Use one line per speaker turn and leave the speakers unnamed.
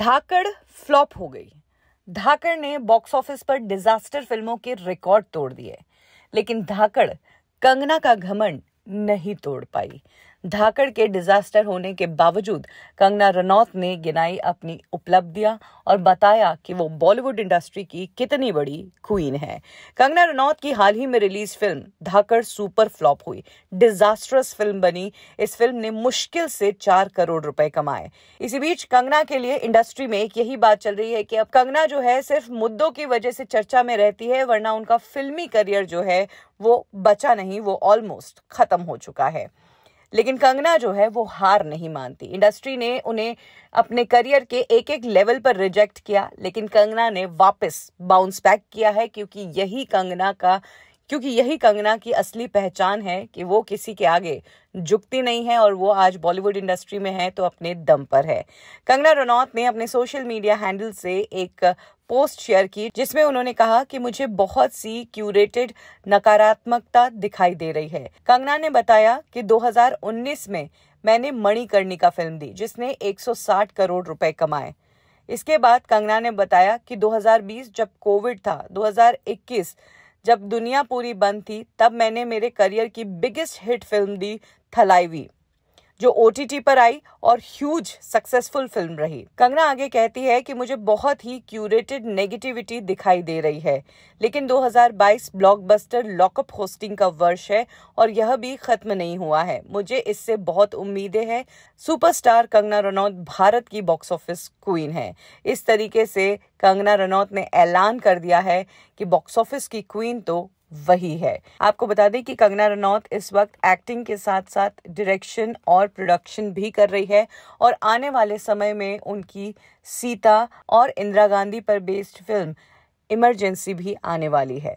धाकड़ flop हो गई धाकड़ ने बॉक्स ऑफिस पर डिजास्टर फिल्मों के रिकॉर्ड तोड़ दिए लेकिन धाकड़ कंगना का घमंड नहीं तोड़ पाई धाकड़ के डिजास्टर होने के बावजूद कंगना रनौत ने गिनाई अपनी उपलब्धियां और बताया कि वो बॉलीवुड इंडस्ट्री की कितनी बड़ी क्वीन है कंगना रनौत की हाल ही में release film Dhaakad super flop हुई डिजास्टरस फिल्म बनी इस फिल्म ने मुश्किल से चार करोड़ रुपए कमाए इसी बीच कंगना के लिए इंडस्ट्री में एक यही बात चल रही है कि अब कंगना जो है सिर्फ मुद्दों की वजह से चर्चा में रहती है वरना उनका फिल्मी करियर जो है वो बचा नहीं वो ऑलमोस्ट खत्म हो चुका है लेकिन कंगना जो है वो हार नहीं मानती इंडस्ट्री ने उन्हें अपने करियर के एक एक लेवल पर रिजेक्ट किया लेकिन कंगना ने वापस बाउंस बैक किया है क्योंकि यही कंगना का क्योंकि यही कंगना की असली पहचान है कि वो किसी के आगे झुकती नहीं है और वो आज बॉलीवुड इंडस्ट्री में है तो अपने दम पर है कंगना रनौत ने अपने सोशल मीडिया हैंडल से एक पोस्ट शेयर की जिसमें उन्होंने कहा कि मुझे बहुत सी क्यूरेटेड नकारात्मकता दिखाई दे रही है कंगना ने बताया कि 2019 में मैंने मणिकर्णिका फिल्म दी जिसने 160 करोड़ रुपए कमाए इसके बाद कंगना ने बताया कि 2020 जब कोविड था 2021 जब दुनिया पूरी बंद थी तब मैंने मेरे करियर की बिगेस्ट हिट फिल्म दी थलाईवी जो ओ पर आई और ह्यूज सक्सेसफुल फिल्म रही कंगना आगे कहती है कि मुझे बहुत ही क्यूरेटेड नेगेटिविटी दिखाई दे रही है लेकिन 2022 ब्लॉकबस्टर लॉकअप होस्टिंग का वर्ष है और यह भी खत्म नहीं हुआ है मुझे इससे बहुत उम्मीदें हैं सुपरस्टार कंगना रनौत भारत की बॉक्स ऑफिस क्वीन है इस तरीके से कंगना रनौत ने ऐलान कर दिया है कि बॉक्स ऑफिस की क्वीन तो वही है आपको बता दें कि कंगना रनौत इस वक्त एक्टिंग के साथ साथ डायरेक्शन और प्रोडक्शन भी कर रही है और आने वाले समय में उनकी सीता और इंदिरा गांधी पर बेस्ड फिल्म इमरजेंसी भी आने वाली है